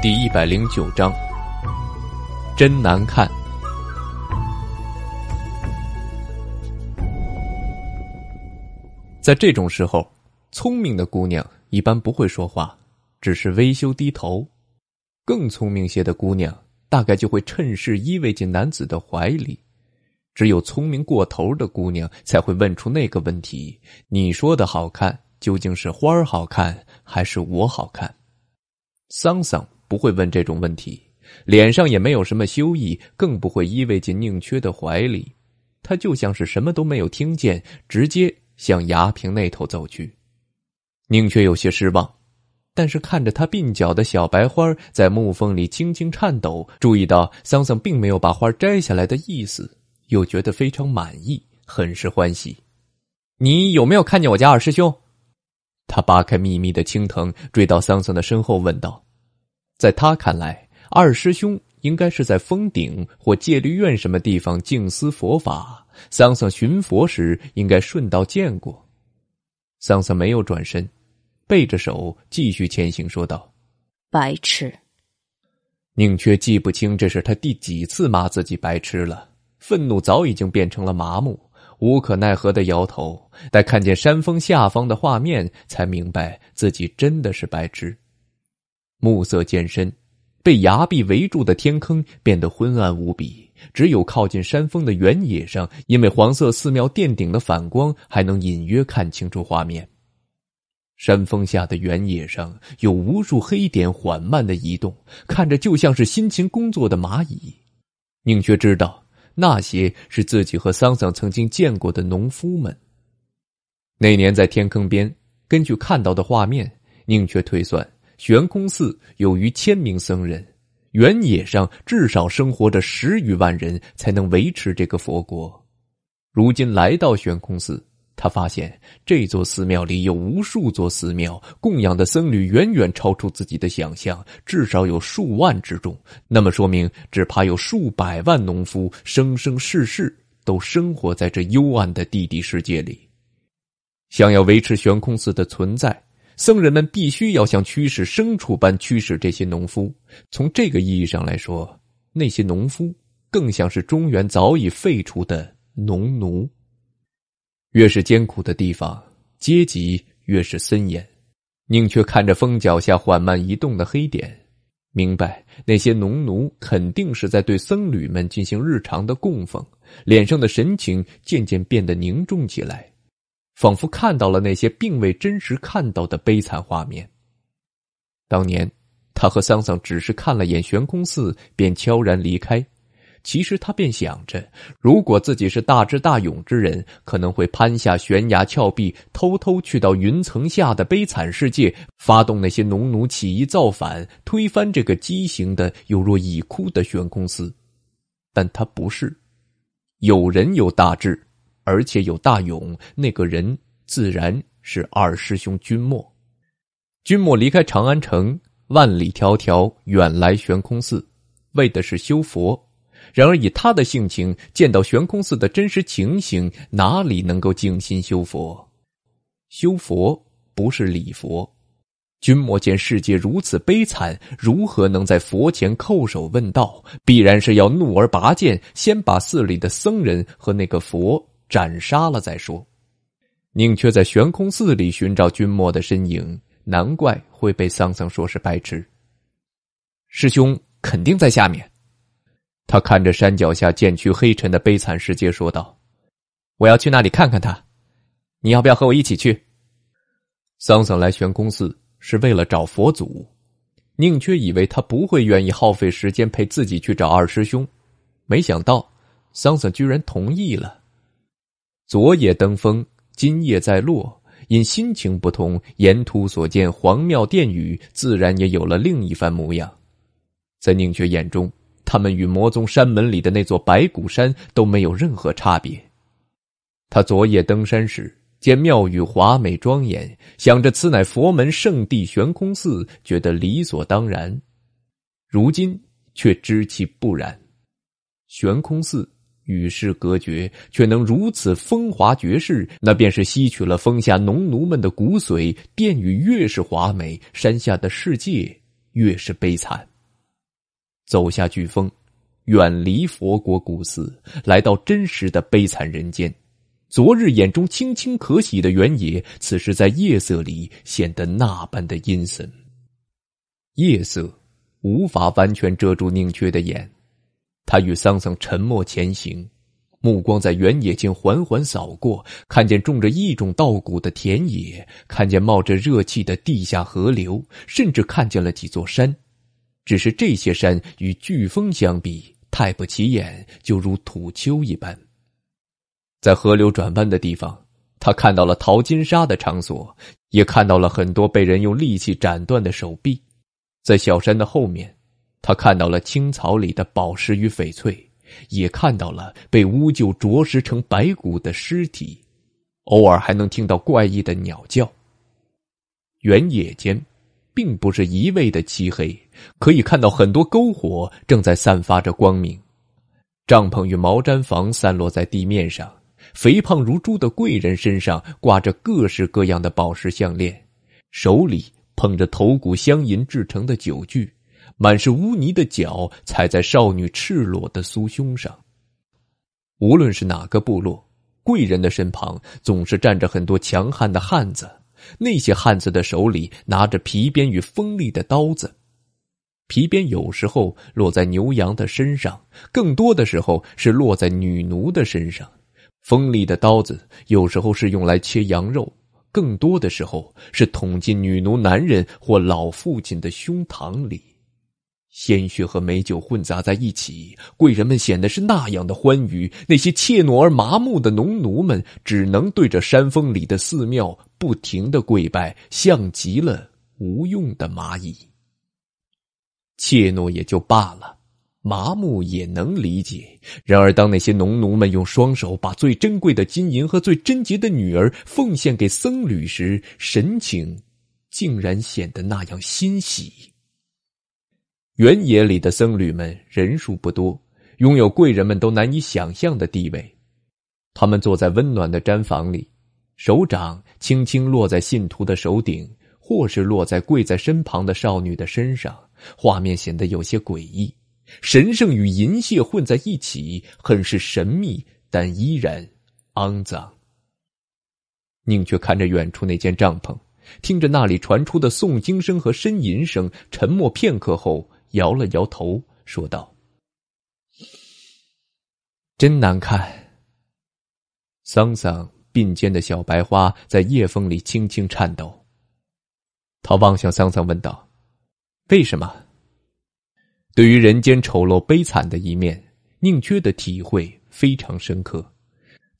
第一百零九章，真难看。在这种时候，聪明的姑娘一般不会说话，只是微羞低头；更聪明些的姑娘，大概就会趁势依偎进男子的怀里；只有聪明过头的姑娘，才会问出那个问题：“你说的好看，究竟是花好看，还是我好看？”桑桑。不会问这种问题，脸上也没有什么羞意，更不会依偎进宁缺的怀里。他就像是什么都没有听见，直接向崖平那头走去。宁缺有些失望，但是看着他鬓角的小白花在木缝里轻轻颤抖，注意到桑桑并没有把花摘下来的意思，又觉得非常满意，很是欢喜。你有没有看见我家二师兄？他扒开密密的青藤，追到桑桑的身后问道。在他看来，二师兄应该是在峰顶或戒律院什么地方静思佛法。桑桑寻佛时，应该顺道见过。桑桑没有转身，背着手继续前行，说道：“白痴！”宁缺记不清这是他第几次骂自己白痴了，愤怒早已经变成了麻木，无可奈何的摇头。待看见山峰下方的画面，才明白自己真的是白痴。暮色渐深，被崖壁围住的天坑变得昏暗无比。只有靠近山峰的原野上，因为黄色寺庙殿顶的反光，还能隐约看清楚画面。山峰下的原野上有无数黑点缓慢的移动，看着就像是辛勤工作的蚂蚁。宁缺知道，那些是自己和桑桑曾经见过的农夫们。那年在天坑边，根据看到的画面，宁缺推算。悬空寺有逾千名僧人，原野上至少生活着十余万人，才能维持这个佛国。如今来到悬空寺，他发现这座寺庙里有无数座寺庙，供养的僧侣远远超出自己的想象，至少有数万之众。那么说明，只怕有数百万农夫生生世世都生活在这幽暗的地底世界里。想要维持悬空寺的存在。僧人们必须要像驱使牲畜般驱使这些农夫，从这个意义上来说，那些农夫更像是中原早已废除的农奴。越是艰苦的地方，阶级越是森严。宁缺看着风脚下缓慢移动的黑点，明白那些农奴肯定是在对僧侣们进行日常的供奉，脸上的神情渐渐变得凝重起来。仿佛看到了那些并未真实看到的悲惨画面。当年，他和桑桑只是看了眼悬空寺，便悄然离开。其实他便想着，如果自己是大智大勇之人，可能会攀下悬崖峭壁，偷偷去到云层下的悲惨世界，发动那些农奴起义造反，推翻这个畸形的、犹若已枯的悬空寺。但他不是，有人有大志。而且有大勇，那个人自然是二师兄君莫。君莫离开长安城，万里迢迢远来悬空寺，为的是修佛。然而以他的性情，见到悬空寺的真实情形，哪里能够静心修佛？修佛不是礼佛。君莫见世界如此悲惨，如何能在佛前叩首问道？必然是要怒而拔剑，先把寺里的僧人和那个佛。斩杀了再说，宁缺在悬空寺里寻找君莫的身影，难怪会被桑桑说是白痴。师兄肯定在下面。他看着山脚下渐趋黑沉的悲惨世界，说道：“我要去那里看看他，你要不要和我一起去？”桑桑来悬空寺是为了找佛祖，宁缺以为他不会愿意耗费时间陪自己去找二师兄，没想到桑桑居然同意了。昨夜登峰，今夜再落，因心情不同，沿途所见黄庙殿宇，自然也有了另一番模样。在宁缺眼中，他们与魔宗山门里的那座白骨山都没有任何差别。他昨夜登山时，见庙宇华美庄严，想着此乃佛门圣地悬空寺，觉得理所当然。如今却知其不然，悬空寺。与世隔绝，却能如此风华绝世，那便是吸取了峰下农奴们的骨髓。殿宇越是华美，山下的世界越是悲惨。走下巨峰，远离佛国古寺，来到真实的悲惨人间。昨日眼中清清可喜的原野，此时在夜色里显得那般的阴森。夜色无法完全遮住宁缺的眼。他与桑桑沉默前行，目光在原野间缓缓扫过，看见种着一种稻谷的田野，看见冒着热气的地下河流，甚至看见了几座山。只是这些山与飓风相比太不起眼，就如土丘一般。在河流转弯的地方，他看到了淘金沙的场所，也看到了很多被人用利器斩断的手臂。在小山的后面。他看到了青草里的宝石与翡翠，也看到了被乌鹫啄食成白骨的尸体，偶尔还能听到怪异的鸟叫。原野间，并不是一味的漆黑，可以看到很多篝火正在散发着光明，帐篷与毛毡房散落在地面上，肥胖如猪的贵人身上挂着各式各样的宝石项链，手里捧着头骨镶银制成的酒具。满是污泥的脚踩在少女赤裸的酥胸上。无论是哪个部落，贵人的身旁总是站着很多强悍的汉子。那些汉子的手里拿着皮鞭与锋利的刀子。皮鞭有时候落在牛羊的身上，更多的时候是落在女奴的身上。锋利的刀子有时候是用来切羊肉，更多的时候是捅进女奴、男人或老父亲的胸膛里。鲜血和美酒混杂在一起，贵人们显得是那样的欢愉；那些怯懦而麻木的农奴们，只能对着山峰里的寺庙不停的跪拜，像极了无用的蚂蚁。怯懦也就罢了，麻木也能理解。然而，当那些农奴们用双手把最珍贵的金银和最贞洁的女儿奉献给僧侣时，神情竟然显得那样欣喜。原野里的僧侣们人数不多，拥有贵人们都难以想象的地位。他们坐在温暖的毡房里，手掌轻轻落在信徒的手顶，或是落在跪在身旁的少女的身上。画面显得有些诡异，神圣与淫亵混在一起，很是神秘，但依然肮脏。宁却看着远处那间帐篷，听着那里传出的诵经声和呻吟声，沉默片刻后。摇了摇头，说道：“真难看。”桑桑鬓间的小白花在夜风里轻轻颤抖。他望向桑桑，问道：“为什么？”对于人间丑陋悲惨的一面，宁缺的体会非常深刻。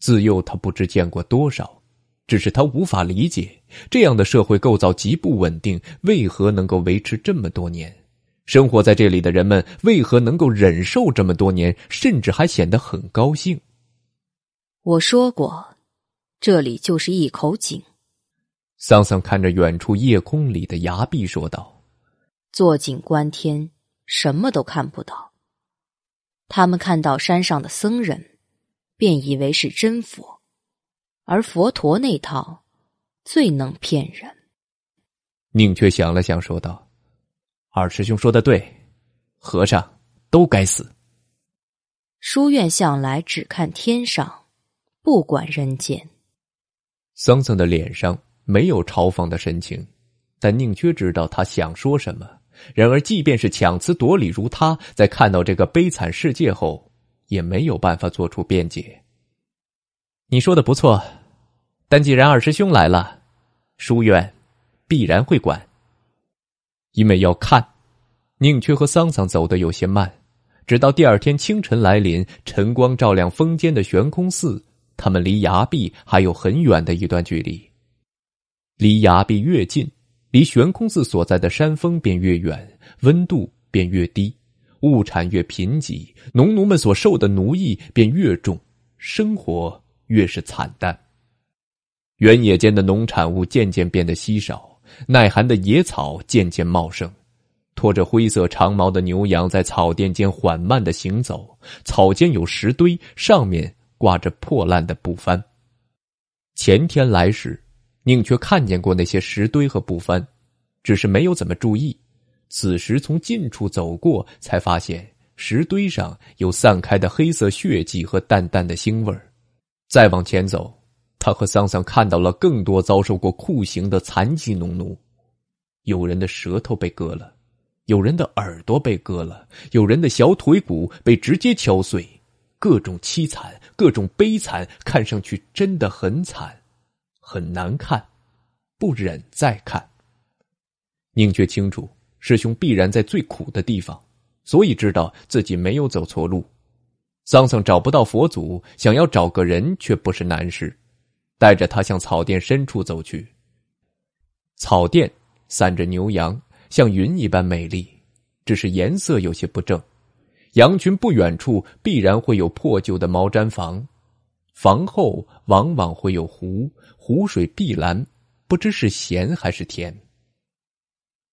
自幼他不知见过多少，只是他无法理解，这样的社会构造极不稳定，为何能够维持这么多年？生活在这里的人们为何能够忍受这么多年，甚至还显得很高兴？我说过，这里就是一口井。桑桑看着远处夜空里的崖壁说道：“坐井观天，什么都看不到。他们看到山上的僧人，便以为是真佛，而佛陀那套最能骗人。”宁缺想了想说道。二师兄说的对，和尚都该死。书院向来只看天上，不管人间。桑桑的脸上没有嘲讽的神情，但宁缺知道他想说什么。然而，即便是强词夺理如他，在看到这个悲惨世界后，也没有办法做出辩解。你说的不错，但既然二师兄来了，书院必然会管。因为要看，宁缺和桑桑走得有些慢，直到第二天清晨来临，晨光照亮峰间的悬空寺。他们离崖壁还有很远的一段距离，离崖壁越近，离悬空寺所在的山峰便越远，温度便越低，物产越贫瘠，农奴们所受的奴役便越重，生活越是惨淡。原野间的农产物渐渐变得稀少。耐寒的野草渐渐茂盛，拖着灰色长毛的牛羊在草甸间缓慢的行走。草间有石堆，上面挂着破烂的布帆。前天来时，宁缺看见过那些石堆和布帆，只是没有怎么注意。此时从近处走过，才发现石堆上有散开的黑色血迹和淡淡的腥味儿。再往前走。他和桑桑看到了更多遭受过酷刑的残疾农奴，有人的舌头被割了，有人的耳朵被割了，有人的小腿骨被直接敲碎，各种凄惨，各种悲惨，看上去真的很惨，很难看，不忍再看。宁缺清楚，师兄必然在最苦的地方，所以知道自己没有走错路。桑桑找不到佛祖，想要找个人却不是难事。带着他向草甸深处走去。草甸散着牛羊，像云一般美丽，只是颜色有些不正。羊群不远处必然会有破旧的毛毡房，房后往往会有湖，湖水碧蓝，不知是咸还是甜。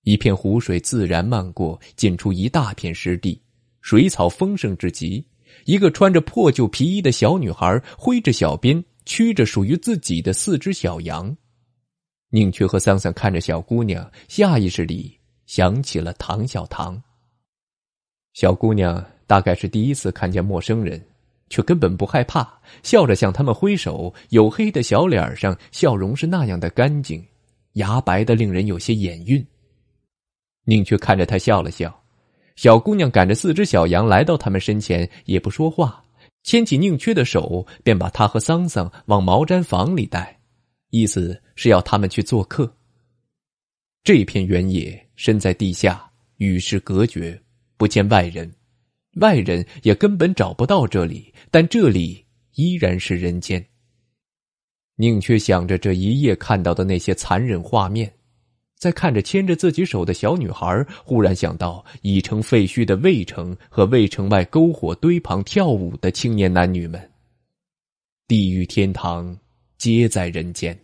一片湖水自然漫过，浸出一大片湿地，水草丰盛至极。一个穿着破旧皮衣的小女孩挥着小鞭。驱着属于自己的四只小羊，宁缺和桑桑看着小姑娘，下意识里想起了唐小唐。小姑娘大概是第一次看见陌生人，却根本不害怕，笑着向他们挥手。黝黑的小脸上笑容是那样的干净，牙白的令人有些眼晕。宁缺看着她笑了笑。小姑娘赶着四只小羊来到他们身前，也不说话。牵起宁缺的手，便把他和桑桑往毛毡房里带，意思是要他们去做客。这片原野身在地下，与世隔绝，不见外人，外人也根本找不到这里。但这里依然是人间。宁缺想着这一夜看到的那些残忍画面。在看着牵着自己手的小女孩，忽然想到已成废墟的魏城和魏城外篝火堆旁跳舞的青年男女们。地狱天堂，皆在人间。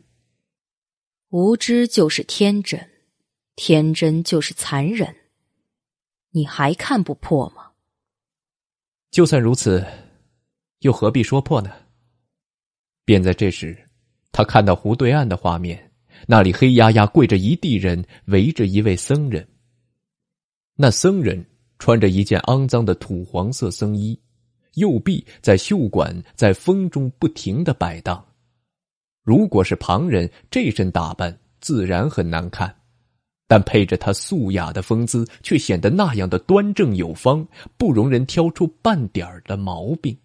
无知就是天真，天真就是残忍。你还看不破吗？就算如此，又何必说破呢？便在这时，他看到湖对岸的画面。那里黑压压跪着一地人，围着一位僧人。那僧人穿着一件肮脏的土黄色僧衣，右臂在袖管在风中不停的摆荡。如果是旁人，这身打扮自然很难看，但配着他素雅的风姿，却显得那样的端正有方，不容人挑出半点儿的毛病。